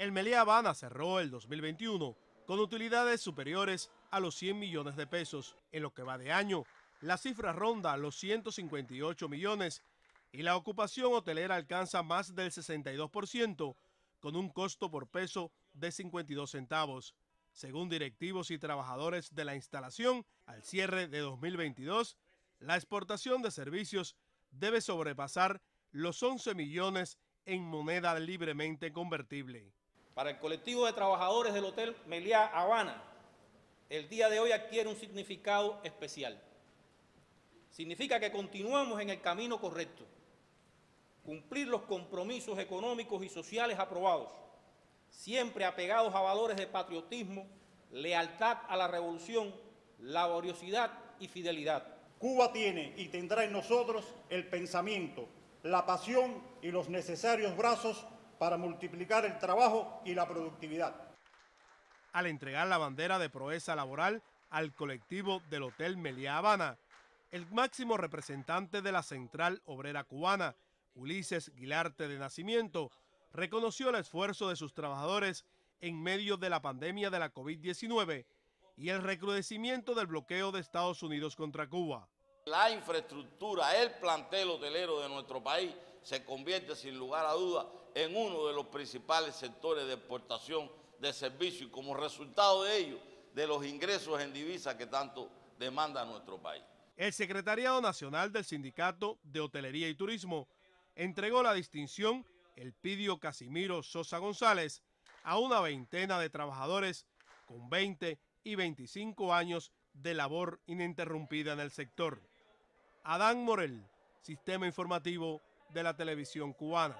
el Meliá Habana cerró el 2021 con utilidades superiores a los 100 millones de pesos. En lo que va de año, la cifra ronda los 158 millones y la ocupación hotelera alcanza más del 62%, con un costo por peso de 52 centavos. Según directivos y trabajadores de la instalación, al cierre de 2022, la exportación de servicios debe sobrepasar los 11 millones en moneda libremente convertible para el colectivo de trabajadores del Hotel Meliá Habana, el día de hoy adquiere un significado especial. Significa que continuamos en el camino correcto, cumplir los compromisos económicos y sociales aprobados, siempre apegados a valores de patriotismo, lealtad a la revolución, laboriosidad y fidelidad. Cuba tiene y tendrá en nosotros el pensamiento, la pasión y los necesarios brazos para multiplicar el trabajo y la productividad. Al entregar la bandera de proeza laboral al colectivo del Hotel Meliá Habana, el máximo representante de la Central Obrera Cubana, Ulises Guilarte de Nacimiento, reconoció el esfuerzo de sus trabajadores en medio de la pandemia de la COVID-19 y el recrudecimiento del bloqueo de Estados Unidos contra Cuba. La infraestructura, el plantel hotelero de nuestro país se convierte sin lugar a dudas en uno de los principales sectores de exportación de servicios y como resultado de ello, de los ingresos en divisas que tanto demanda nuestro país. El Secretariado Nacional del Sindicato de Hotelería y Turismo entregó la distinción El Pidio Casimiro Sosa González a una veintena de trabajadores con 20 y 25 años de labor ininterrumpida en el sector. Adán Morel, Sistema Informativo de la Televisión Cubana.